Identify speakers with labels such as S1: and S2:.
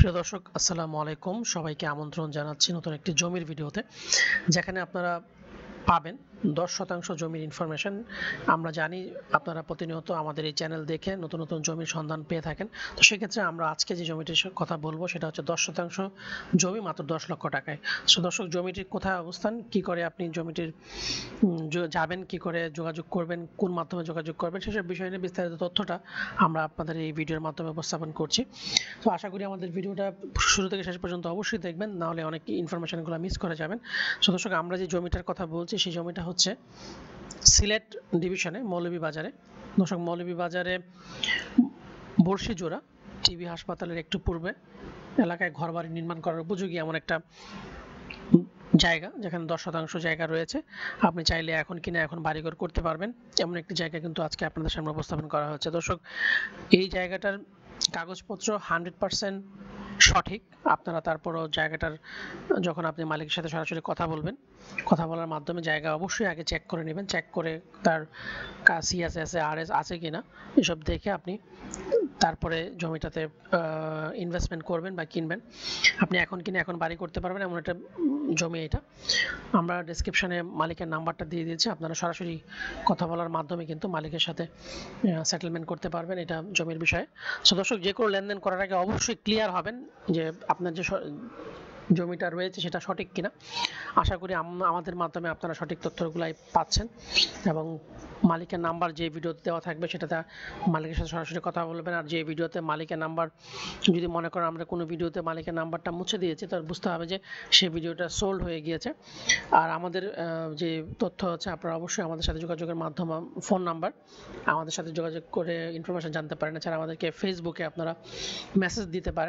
S1: প্রিয় দর্শক আসসালামু আলাইকুম সবাইকে আমন্ত্রণ জানাচ্ছি নতুন একটি জমির ভিডিওতে যেখানে আপনারা পাবেন দশ শতাংশ জমির ইনফরমেশন আমরা জানি আপনারা প্রতিনিয়ত আমাদের এই চ্যানেল দেখে নতুন নতুন জমির সন্ধান পেয়ে থাকেন তো সেক্ষেত্রে আমরা আজকে যে জমিটির কথা বলবো সেটা হচ্ছে দশ শতাংশ জমি মাত্র দশ লক্ষ টাকায় সো দর্শক জমিটির কোথায় অবস্থান কি করে আপনি জমিটির যাবেন কি করে যোগাযোগ করবেন কোন মাধ্যমে যোগাযোগ করবেন সেসব বিষয় নিয়ে বিস্তারিত তথ্যটা আমরা আপনাদের এই ভিডিওর মাধ্যমে উপস্থাপন করছি তো আশা করি আমাদের ভিডিওটা শুরু থেকে শেষ পর্যন্ত অবশ্যই দেখবেন নাহলে অনেক ইনফরমেশনগুলো মিস করে যাবেন সো দর্শক আমরা যে জমিটার কথা বলছি বলছি সেই জমিটা হচ্ছে সিলেট ডিভিশনে বাজারে দর্শক মৌলভীবাজারে বর্ষিজোড়া টিবি হাসপাতালের একটু পূর্বে এলাকায় ঘর বাড়ি নির্মাণ করার উপযোগী এমন একটা জায়গা যেখানে দশ শতাংশ জায়গা রয়েছে আপনি চাইলে এখন কিনে এখন বাড়িঘর করতে পারবেন এমন একটি জায়গা কিন্তু আজকে আপনাদের সামনে উপস্থাপন করা হচ্ছে দর্শক এই জায়গাটার কাগজপত্র হান্ড্রেড পার্সেন্ট সঠিক আপনারা তারপরও জায়গাটার যখন আপনি মালিকের সাথে সরাসরি কথা বলবেন কথা বলার মাধ্যমে জায়গা অবশ্যই আগে চেক করে নেবেন চেক করে তার সিএসএস আর এস আছে কি না এসব দেখে আপনি তারপরে জমিটাতে ইনভেস্টমেন্ট করবেন বা কিনবেন আপনি এখন কিনে এখন বাড়ি করতে পারবেন এমন একটা জমি এটা আমরা ডিসক্রিপশানে মালিকের নাম্বারটা দিয়ে দিয়েছি আপনারা সরাসরি কথা বলার মাধ্যমে কিন্তু মালিকের সাথে সেটেলমেন্ট করতে পারবেন এটা জমির বিষয়ে সদস্য দর্শক যে কোনো লেনদেন করার আগে অবশ্যই ক্লিয়ার হবেন যে আপনার যে জমিটা রয়েছে সেটা সঠিক কিনা আশা করি আমাদের মাধ্যমে আপনারা সঠিক তথ্যগুলাই পাচ্ছেন এবং মালিকের নাম্বার যে ভিডিওতে দেওয়া থাকবে সেটাতে মালিকের সাথে সরাসরি কথা বলবেন আর যে ভিডিওতে মালিকের নাম্বার যদি মনে করেন আমরা কোনো ভিডিওতে মালিকের নাম্বারটা মুছে দিয়েছি তাহলে বুঝতে হবে যে সে ভিডিওটা সোল্ড হয়ে গিয়েছে আর আমাদের যে তথ্য আছে আপনারা অবশ্যই আমাদের সাথে যোগাযোগের মাধ্যম ফোন নাম্বার আমাদের সাথে যোগাযোগ করে ইনফরমেশন জানতে পারেন এছাড়া আমাদেরকে ফেসবুকে আপনারা মেসেজ দিতে পারেন